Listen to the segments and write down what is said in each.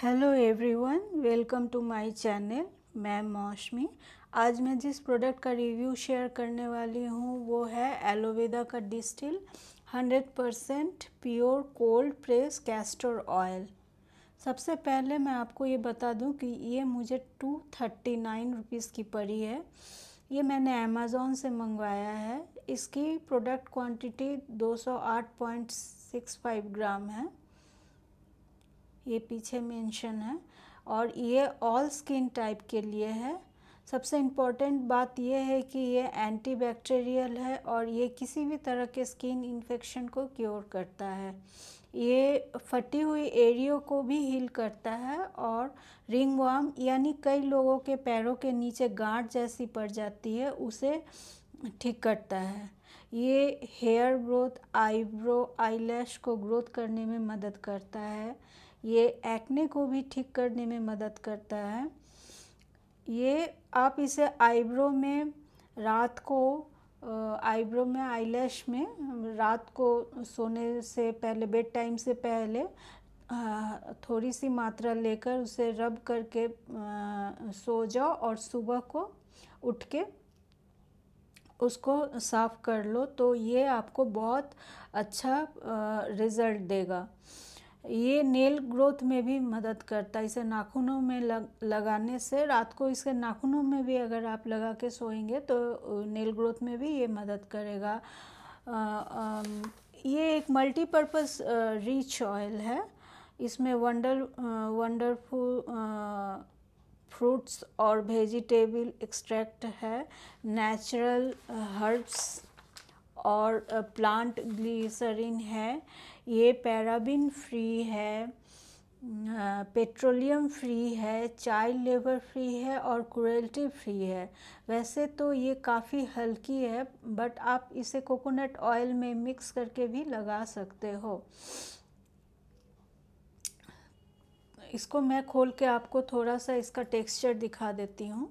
hello everyone welcome to my channel मैं मौसमी आज मैं जिस प्रोडक्ट का रिव्यू शेयर करने वाली हूँ वो है एलोवेदा का distil 100 percent pure cold press castor oil सबसे पहले मैं आपको ये बता दूँ कि ये मुझे टू थर्टी नाइन रुपीज़ की पड़ी है ये मैंने अमेज़ोन से मंगवाया है इसकी प्रोडक्ट क्वांटिटी 208.65 ग्राम है ये पीछे मेंशन है और ये ऑल स्किन टाइप के लिए है सबसे इम्पॉर्टेंट बात यह है कि ये एंटीबैक्टीरियल है और ये किसी भी तरह के स्किन इन्फेक्शन को क्योर करता है ये फटी हुई एरियो को भी हील करता है और रिंग वाम यानी कई लोगों के पैरों के नीचे गांठ जैसी पड़ जाती है उसे ठीक करता है ये हेयर ग्रोथ आईब्रो आईलैश को ग्रोथ करने में मदद करता है ये एक्ने को भी ठीक करने में मदद करता है ये आप इसे आईब्रो में रात को आईब्रो में आईलैश में रात को सोने से पहले बेड टाइम से पहले थोड़ी सी मात्रा लेकर उसे रब करके सो जाओ और सुबह को उठ के उसको साफ़ कर लो तो ये आपको बहुत अच्छा रिज़ल्ट देगा ये नेल ग्रोथ में भी मदद करता है इसे नाखूनों में लग लगाने से रात को इसके नाखूनों में भी अगर आप लगा के सोएंगे तो नेल ग्रोथ में भी ये मदद करेगा आ, आ, ये एक मल्टीपर्पज़ रिच ऑयल है इसमें वंडर वंडरफुल फ्रूट्स और वेजिटेबल एक्सट्रैक्ट है नेचुरल हर्ब्स और प्लांट ग्लिसरीन है ये पैराबिन फ्री है पेट्रोलियम फ्री है चाइल्ड लेबर फ्री है और क्रुएल्टी फ्री है वैसे तो ये काफ़ी हल्की है बट आप इसे कोकोनट ऑयल में मिक्स करके भी लगा सकते हो इसको मैं खोल के आपको थोड़ा सा इसका टेक्सचर दिखा देती हूँ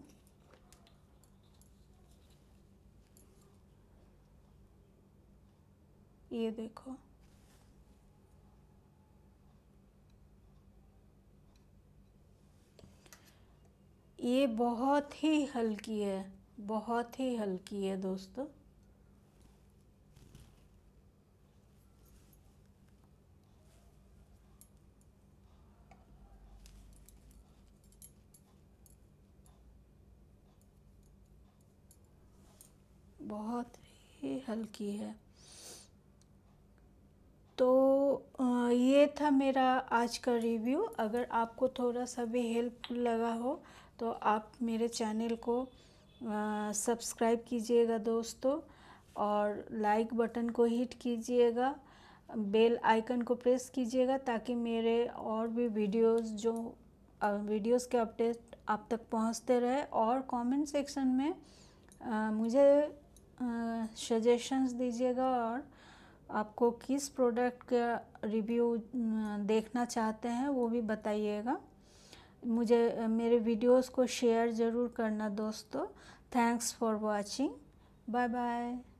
ये देखो ये बहुत ही हल्की है बहुत ही हल्की है दोस्तों बहुत ही हल्की है तो ये था मेरा आज का रिव्यू अगर आपको थोड़ा सा भी हेल्पफुल लगा हो तो आप मेरे चैनल को सब्सक्राइब कीजिएगा दोस्तों और लाइक बटन को हिट कीजिएगा बेल आइकन को प्रेस कीजिएगा ताकि मेरे और भी वीडियोस जो वीडियोस के अपडेट आप तक पहुंचते रहे और कमेंट सेक्शन में आ, मुझे सजेशंस दीजिएगा और आपको किस प्रोडक्ट का रिव्यू देखना चाहते हैं वो भी बताइएगा मुझे मेरे वीडियोस को शेयर ज़रूर करना दोस्तों thanks for watching bye bye